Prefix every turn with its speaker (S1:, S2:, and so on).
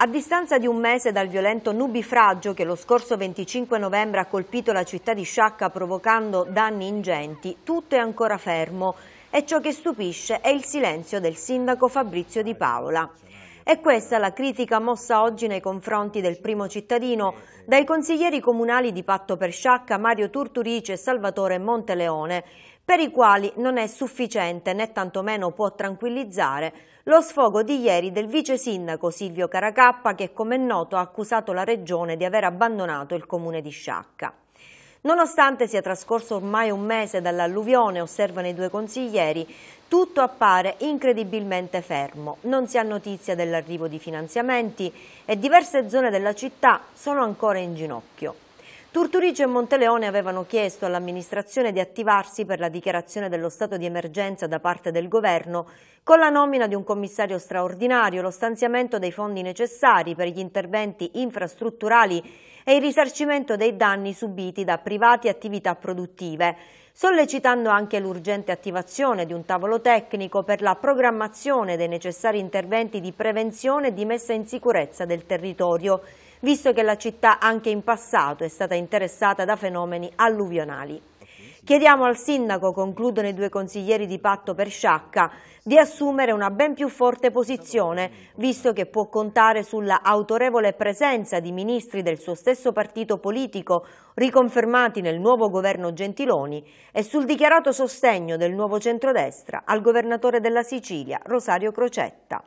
S1: A distanza di un mese dal violento nubifragio che lo scorso 25 novembre ha colpito la città di Sciacca provocando danni ingenti, tutto è ancora fermo e ciò che stupisce è il silenzio del sindaco Fabrizio Di Paola. È questa la critica mossa oggi nei confronti del primo cittadino dai consiglieri comunali di Patto per Sciacca Mario Turturice e Salvatore Monteleone, per i quali non è sufficiente né tantomeno può tranquillizzare lo sfogo di ieri del vice sindaco Silvio Caracappa che come è noto ha accusato la regione di aver abbandonato il comune di Sciacca. Nonostante sia trascorso ormai un mese dall'alluvione, osservano i due consiglieri, tutto appare incredibilmente fermo, non si ha notizia dell'arrivo di finanziamenti e diverse zone della città sono ancora in ginocchio. Turturice e Monteleone avevano chiesto all'amministrazione di attivarsi per la dichiarazione dello stato di emergenza da parte del governo con la nomina di un commissario straordinario, lo stanziamento dei fondi necessari per gli interventi infrastrutturali e il risarcimento dei danni subiti da privati e attività produttive, sollecitando anche l'urgente attivazione di un tavolo tecnico per la programmazione dei necessari interventi di prevenzione e di messa in sicurezza del territorio, visto che la città anche in passato è stata interessata da fenomeni alluvionali. Chiediamo al sindaco, concludono i due consiglieri di patto per Sciacca, di assumere una ben più forte posizione, visto che può contare sulla autorevole presenza di ministri del suo stesso partito politico riconfermati nel nuovo governo Gentiloni e sul dichiarato sostegno del nuovo centrodestra al governatore della Sicilia, Rosario Crocetta.